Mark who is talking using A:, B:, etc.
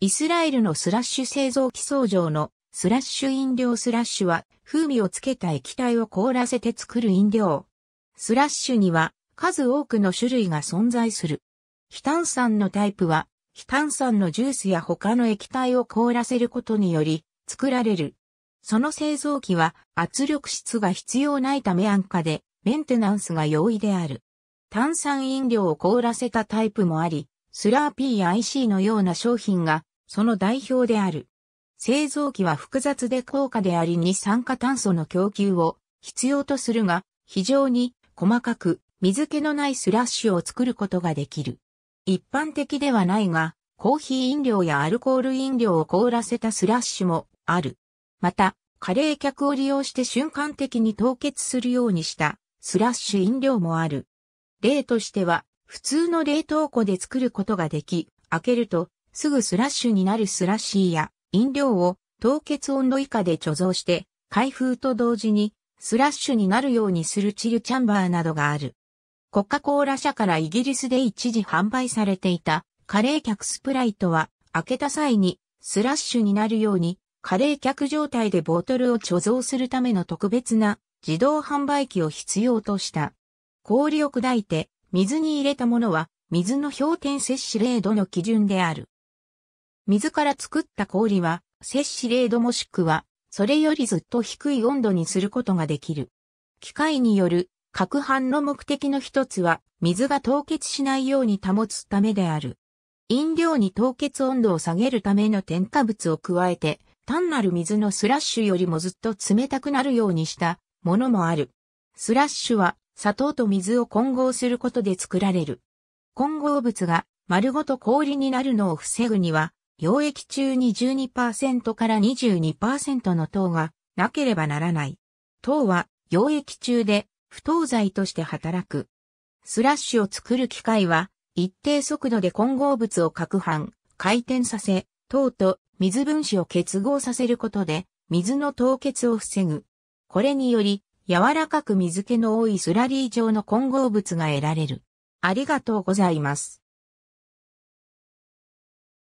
A: イスラエルのスラッシュ製造機相場のスラッシュ飲料スラッシュは風味をつけた液体を凍らせて作る飲料。スラッシュには数多くの種類が存在する。非炭酸のタイプは非炭酸のジュースや他の液体を凍らせることにより作られる。その製造機は圧力室が必要ないため安価でメンテナンスが容易である。炭酸飲料を凍らせたタイプもあり、スラーピーや IC のような商品がその代表である。製造機は複雑で高価であり二酸化炭素の供給を必要とするが、非常に細かく水気のないスラッシュを作ることができる。一般的ではないが、コーヒー飲料やアルコール飲料を凍らせたスラッシュもある。また、レ冷却を利用して瞬間的に凍結するようにしたスラッシュ飲料もある。例としては、普通の冷凍庫で作ることができ、開けるとすぐスラッシュになるスラッシーや飲料を凍結温度以下で貯蔵して、開封と同時にスラッシュになるようにするチルチャンバーなどがある。コカ・コーラ社からイギリスで一時販売されていたカレー客スプライトは開けた際にスラッシュになるようにカレー客状態でボトルを貯蔵するための特別な自動販売機を必要とした。氷を砕いて水に入れたものは水の氷点摂取0度の基準である。水から作った氷は、摂氏0度もしくは、それよりずっと低い温度にすることができる。機械による攪拌の目的の一つは、水が凍結しないように保つためである。飲料に凍結温度を下げるための添加物を加えて、単なる水のスラッシュよりもずっと冷たくなるようにしたものもある。スラッシュは砂糖と水を混合することで作られる。混合物が丸ごと氷になるのを防ぐには溶液中に12%から22%の糖がなければならない。糖は溶液中で不糖剤として働く。スラッシュを作る機械は一定速度で混合物を攪拌、回転させ、糖と水分子を結合させることで水の凍結を防ぐ。これにより柔らかく水気の多いスラリー状の混合物が得られる。ありがとうございます。